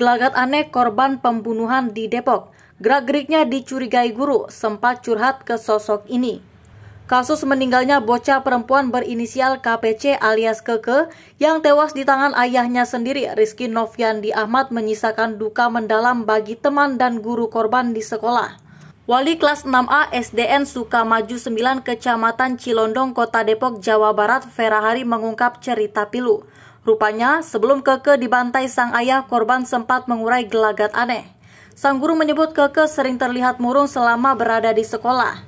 Gelagat aneh korban pembunuhan di Depok. Gerak-geriknya dicurigai guru, sempat curhat ke sosok ini. Kasus meninggalnya bocah perempuan berinisial KPC alias Keke yang tewas di tangan ayahnya sendiri, Rizky di Ahmad menyisakan duka mendalam bagi teman dan guru korban di sekolah. Wali kelas 6A SDN Sukamaju 9 Kecamatan Cilondong, Kota Depok, Jawa Barat, Vera Hari mengungkap cerita pilu. Rupanya, sebelum Keke dibantai sang ayah, korban sempat mengurai gelagat aneh. Sang guru menyebut Keke sering terlihat murung selama berada di sekolah.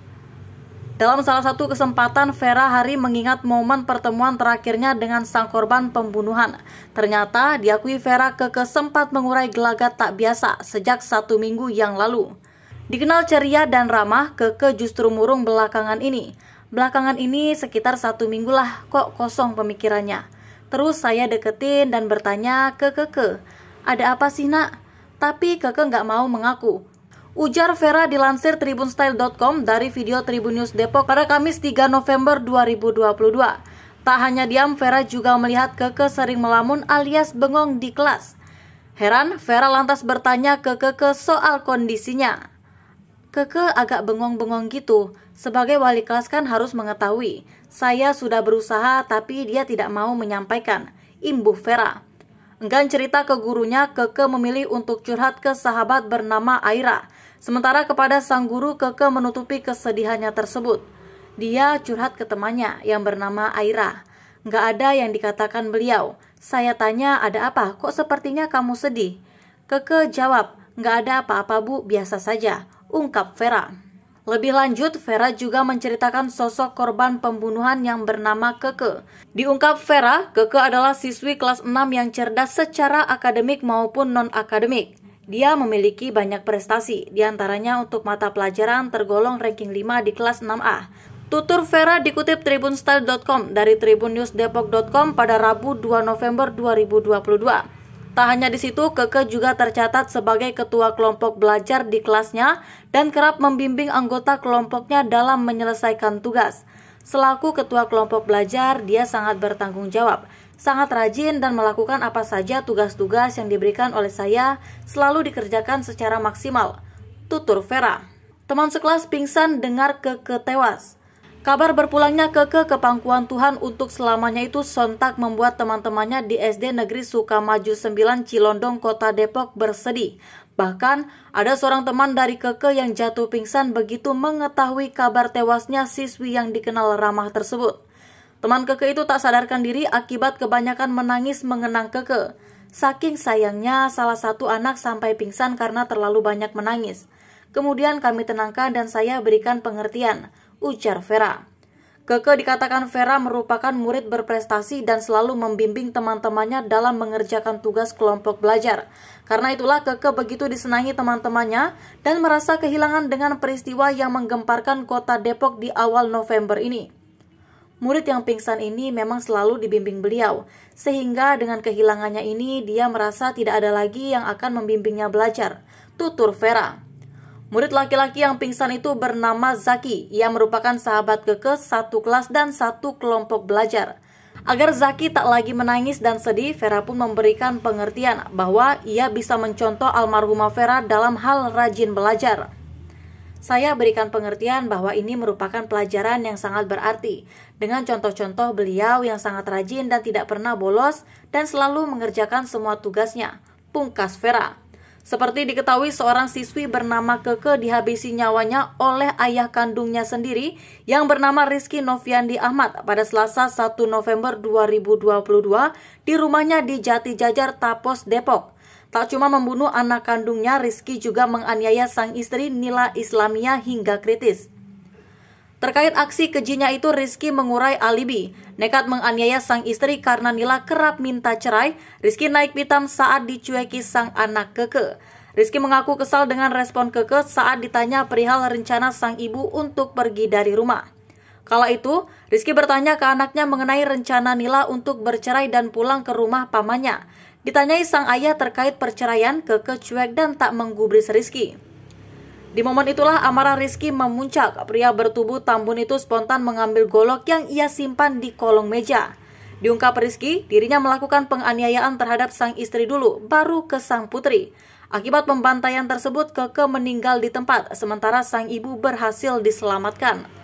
Dalam salah satu kesempatan, Vera Hari mengingat momen pertemuan terakhirnya dengan sang korban pembunuhan. Ternyata, diakui Vera Keke sempat mengurai gelagat tak biasa sejak satu minggu yang lalu. Dikenal ceria dan ramah, Keke justru murung belakangan ini. Belakangan ini sekitar satu minggu lah kok kosong pemikirannya. Terus saya deketin dan bertanya ke Keke, ada apa sih nak? Tapi Keke nggak mau mengaku. Ujar Vera dilansir tribunstyle.com dari video Tribun News Depok pada Kamis 3 November 2022. Tak hanya diam, Vera juga melihat Keke sering melamun alias bengong di kelas. Heran, Vera lantas bertanya ke Keke soal kondisinya. Keke agak bengong-bengong gitu. Sebagai wali kelas kan harus mengetahui. Saya sudah berusaha tapi dia tidak mau menyampaikan. Imbu Vera. Enggan cerita ke gurunya, Keke memilih untuk curhat ke sahabat bernama Aira. Sementara kepada sang guru, Keke menutupi kesedihannya tersebut. Dia curhat ke temannya yang bernama Aira. Enggak ada yang dikatakan beliau. Saya tanya, ada apa? Kok sepertinya kamu sedih? Keke jawab, enggak ada apa-apa bu, biasa saja ungkap Vera. Lebih lanjut, Vera juga menceritakan sosok korban pembunuhan yang bernama Keke. Diungkap Vera, Keke adalah siswi kelas 6 yang cerdas secara akademik maupun non-akademik. Dia memiliki banyak prestasi, diantaranya untuk mata pelajaran tergolong ranking 5 di kelas 6A. Tutur Vera dikutip tribunstyle.com dari Tribunnewsdepok.com pada Rabu 2 November 2022. Tak hanya di situ, Keke juga tercatat sebagai ketua kelompok belajar di kelasnya dan kerap membimbing anggota kelompoknya dalam menyelesaikan tugas. Selaku ketua kelompok belajar, dia sangat bertanggung jawab, sangat rajin dan melakukan apa saja tugas-tugas yang diberikan oleh saya selalu dikerjakan secara maksimal. Tutur Vera. Teman sekelas pingsan dengar Keke tewas. Kabar berpulangnya Keke ke pangkuan Tuhan untuk selamanya itu sontak membuat teman-temannya di SD Negeri Sukamaju 9 Cilondong, Kota Depok bersedih. Bahkan, ada seorang teman dari Keke yang jatuh pingsan begitu mengetahui kabar tewasnya siswi yang dikenal ramah tersebut. Teman Keke itu tak sadarkan diri akibat kebanyakan menangis mengenang Keke. Saking sayangnya, salah satu anak sampai pingsan karena terlalu banyak menangis. Kemudian kami tenangkan dan saya berikan pengertian ujar Vera. Keke dikatakan Vera merupakan murid berprestasi dan selalu membimbing teman-temannya dalam mengerjakan tugas kelompok belajar. Karena itulah Keke begitu disenangi teman-temannya dan merasa kehilangan dengan peristiwa yang menggemparkan kota Depok di awal November ini. Murid yang pingsan ini memang selalu dibimbing beliau, sehingga dengan kehilangannya ini dia merasa tidak ada lagi yang akan membimbingnya belajar, tutur Vera. Murid laki-laki yang pingsan itu bernama Zaki. Ia merupakan sahabat keke satu kelas dan satu kelompok belajar. Agar Zaki tak lagi menangis dan sedih, Vera pun memberikan pengertian bahwa ia bisa mencontoh almarhumah Vera dalam hal rajin belajar. Saya berikan pengertian bahwa ini merupakan pelajaran yang sangat berarti. Dengan contoh-contoh beliau yang sangat rajin dan tidak pernah bolos dan selalu mengerjakan semua tugasnya. Pungkas Vera. Seperti diketahui seorang siswi bernama Keke dihabisi nyawanya oleh ayah kandungnya sendiri yang bernama Rizky Noviandi Ahmad pada Selasa 1 November 2022 di rumahnya di Jati Jajar Tapos Depok. Tak cuma membunuh anak kandungnya, Rizky juga menganiaya sang istri Nila Islamia hingga kritis. Terkait aksi kejinya itu, Rizky mengurai alibi. Nekat menganiaya sang istri karena Nila kerap minta cerai, Rizky naik pitam saat dicueki sang anak keke. Rizky mengaku kesal dengan respon keke saat ditanya perihal rencana sang ibu untuk pergi dari rumah. Kala itu, Rizky bertanya ke anaknya mengenai rencana Nila untuk bercerai dan pulang ke rumah pamannya. Ditanyai sang ayah terkait perceraian, keke cuek dan tak menggubris Rizky. Di momen itulah amarah Rizky memuncak. Pria bertubuh tambun itu spontan mengambil golok yang ia simpan di kolong meja. Diungkap Rizky, dirinya melakukan penganiayaan terhadap sang istri dulu, baru ke sang putri. Akibat pembantaian tersebut, Keke meninggal di tempat, sementara sang ibu berhasil diselamatkan.